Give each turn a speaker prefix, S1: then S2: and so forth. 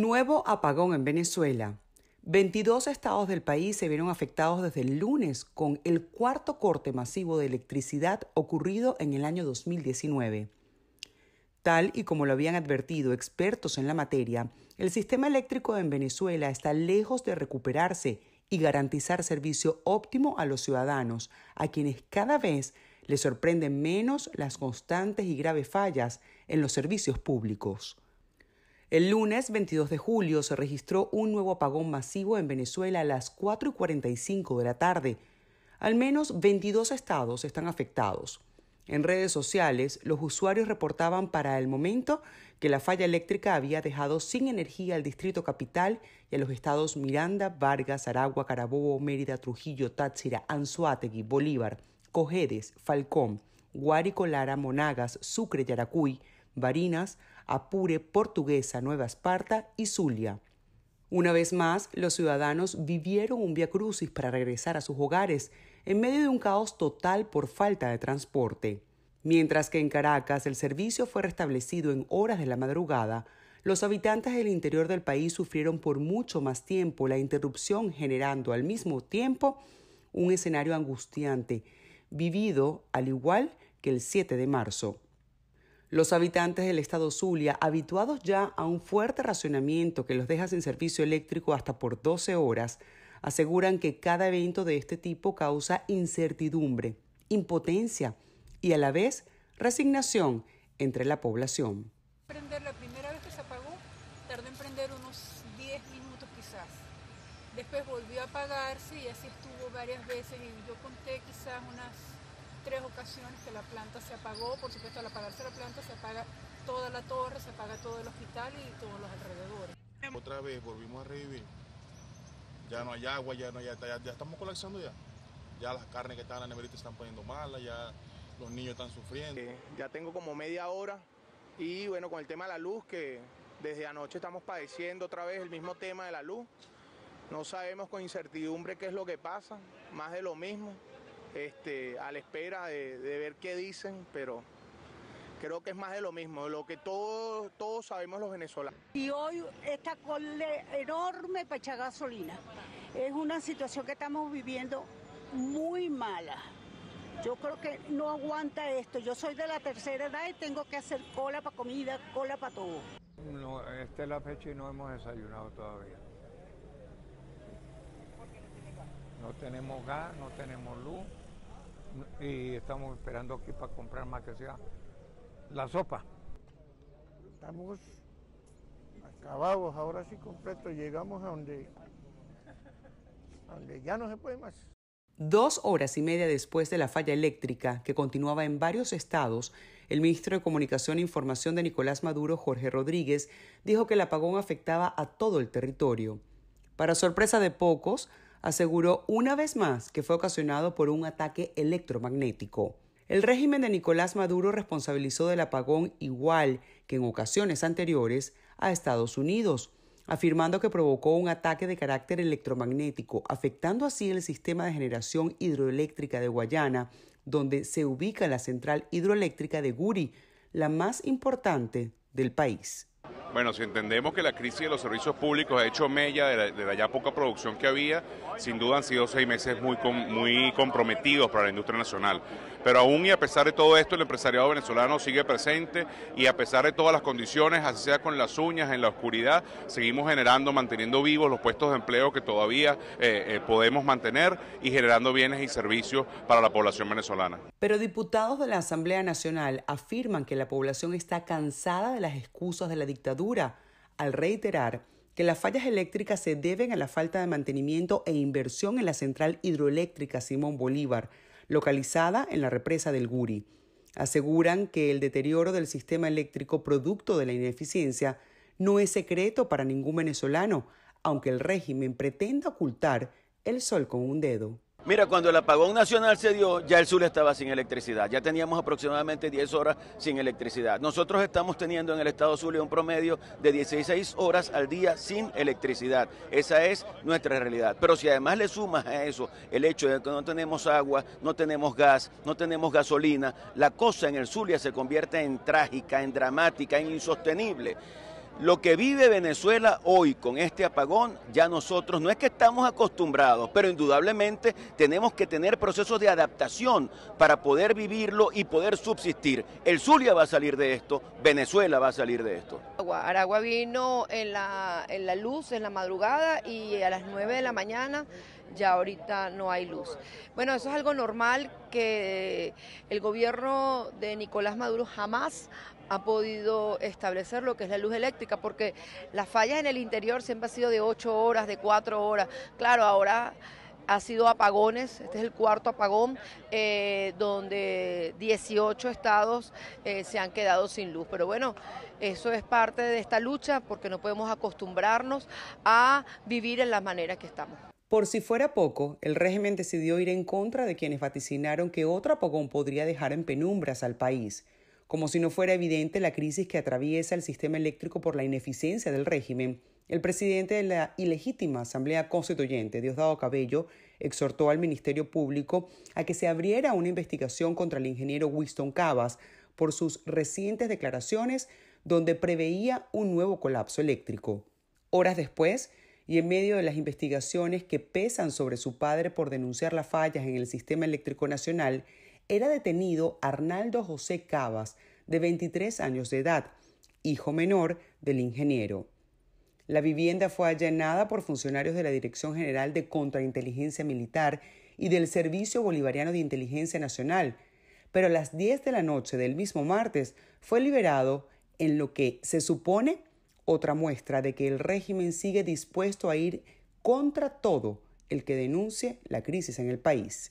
S1: Nuevo apagón en Venezuela. 22 estados del país se vieron afectados desde el lunes con el cuarto corte masivo de electricidad ocurrido en el año 2019. Tal y como lo habían advertido expertos en la materia, el sistema eléctrico en Venezuela está lejos de recuperarse y garantizar servicio óptimo a los ciudadanos, a quienes cada vez les sorprenden menos las constantes y graves fallas en los servicios públicos. El lunes 22 de julio se registró un nuevo apagón masivo en Venezuela a las 4 y 45 de la tarde. Al menos 22 estados están afectados. En redes sociales, los usuarios reportaban para el momento que la falla eléctrica había dejado sin energía al distrito capital y a los estados Miranda, Vargas, Aragua, Carabobo, Mérida, Trujillo, Táchira, Anzuategui, Bolívar, Cojedes, Falcón, Guárico, Lara, Monagas, Sucre Yaracuy, Varinas, Barinas, Apure, Portuguesa, Nueva Esparta y Zulia. Una vez más, los ciudadanos vivieron un crucis para regresar a sus hogares en medio de un caos total por falta de transporte. Mientras que en Caracas el servicio fue restablecido en horas de la madrugada, los habitantes del interior del país sufrieron por mucho más tiempo la interrupción generando al mismo tiempo un escenario angustiante, vivido al igual que el 7 de marzo. Los habitantes del estado Zulia, habituados ya a un fuerte racionamiento que los deja sin servicio eléctrico hasta por 12 horas, aseguran que cada evento de este tipo causa incertidumbre, impotencia y a la vez resignación entre la población. Prender la primera vez que se apagó, tardó en prender unos 10 minutos quizás. Después volvió a apagarse y así estuvo varias veces y yo conté quizás unas ocasiones que la planta se apagó. Por supuesto, al apagarse la planta se apaga toda la torre, se apaga todo el hospital y todos los alrededores. Otra vez volvimos a revivir. Ya no hay agua, ya no hay, ya, ya estamos colapsando ya. Ya las carnes que están en la neverita están poniendo malas, ya los niños están sufriendo. Eh, ya tengo como media hora y bueno, con el tema de la luz que desde anoche estamos padeciendo otra vez el mismo tema de la luz. No sabemos con incertidumbre qué es lo que pasa, más de lo mismo este, a la espera de, ver qué dicen, pero creo que es más de lo mismo, lo que todos, todos sabemos los venezolanos. Y hoy esta enorme pecha gasolina. Es una situación que estamos viviendo muy mala. Yo creo que no aguanta esto. Yo soy de la tercera edad y tengo que hacer cola para comida, cola para todo. No, esta es la fecha y no hemos desayunado todavía. No tenemos gas, no tenemos luz y estamos esperando aquí para comprar más que sea la sopa. Estamos acabados, ahora sí completo, llegamos a donde, a donde ya no se puede más. Dos horas y media después de la falla eléctrica, que continuaba en varios estados, el ministro de Comunicación e Información de Nicolás Maduro, Jorge Rodríguez, dijo que el apagón afectaba a todo el territorio. Para sorpresa de pocos, aseguró una vez más que fue ocasionado por un ataque electromagnético. El régimen de Nicolás Maduro responsabilizó del apagón igual que en ocasiones anteriores a Estados Unidos, afirmando que provocó un ataque de carácter electromagnético, afectando así el sistema de generación hidroeléctrica de Guayana, donde se ubica la central hidroeléctrica de Guri, la más importante del país. Bueno, si entendemos que la crisis de los servicios públicos ha hecho mella de la, ya poca producción que había, sin duda han sido seis meses muy, muy comprometidos para la industria nacional. Pero aún y a pesar de todo esto, el empresariado venezolano sigue presente y a pesar de todas las condiciones, así sea con las uñas, en la oscuridad, seguimos generando, manteniendo vivos los puestos de empleo que todavía eh, eh, podemos mantener y generando bienes y servicios para la población venezolana. Pero diputados de la Asamblea Nacional afirman que la población está cansada de las excusas de la dictadura, al reiterar que las fallas eléctricas se deben a la falta de mantenimiento e inversión en la central hidroeléctrica Simón Bolívar, localizada en la represa del Guri. Aseguran que el deterioro del sistema eléctrico producto de la ineficiencia no es secreto para ningún venezolano, aunque el régimen pretenda ocultar el sol con un dedo. Mira, cuando el apagón nacional se dio, ya el sur estaba sin electricidad. Ya teníamos aproximadamente 10 horas sin electricidad. Nosotros estamos teniendo en el estado Zulia un promedio de 16 horas al día sin electricidad. Esa es nuestra realidad. Pero si además le sumas a eso el hecho de que no tenemos agua, no tenemos gas, no tenemos gasolina, la cosa en el Zulia se convierte en trágica, en dramática, en insostenible. Lo que vive Venezuela hoy con este apagón, ya nosotros no es que estamos acostumbrados, pero indudablemente tenemos que tener procesos de adaptación para poder vivirlo y poder subsistir. El Zulia va a salir de esto, Venezuela va a salir de esto. Aragua vino en la, en la luz en la madrugada y a las 9 de la mañana ya ahorita no hay luz. Bueno, eso es algo normal que el gobierno de Nicolás Maduro jamás ha podido establecer lo que es la luz eléctrica, porque las fallas en el interior siempre han sido de ocho horas, de cuatro horas. Claro, ahora ha sido apagones, este es el cuarto apagón, eh, donde 18 estados eh, se han quedado sin luz. Pero bueno, eso es parte de esta lucha, porque no podemos acostumbrarnos a vivir en la manera que estamos. Por si fuera poco, el régimen decidió ir en contra de quienes vaticinaron que otro apogón podría dejar en penumbras al país, como si no fuera evidente la crisis que atraviesa el sistema eléctrico por la ineficiencia del régimen, el presidente de la ilegítima Asamblea Constituyente, Diosdado Cabello, exhortó al Ministerio Público a que se abriera una investigación contra el ingeniero Winston Cabas por sus recientes declaraciones donde preveía un nuevo colapso eléctrico. Horas después, y en medio de las investigaciones que pesan sobre su padre por denunciar las fallas en el sistema eléctrico nacional, era detenido Arnaldo José Cabas, de 23 años de edad, hijo menor del ingeniero. La vivienda fue allanada por funcionarios de la Dirección General de Contrainteligencia Militar y del Servicio Bolivariano de Inteligencia Nacional, pero a las 10 de la noche del mismo martes fue liberado en lo que se supone otra muestra de que el régimen sigue dispuesto a ir contra todo el que denuncie la crisis en el país.